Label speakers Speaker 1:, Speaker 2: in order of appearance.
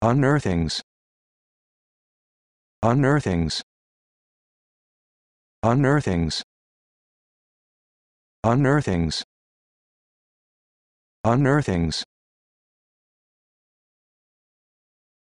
Speaker 1: unearthings unearthings unearthings unearthings unearthings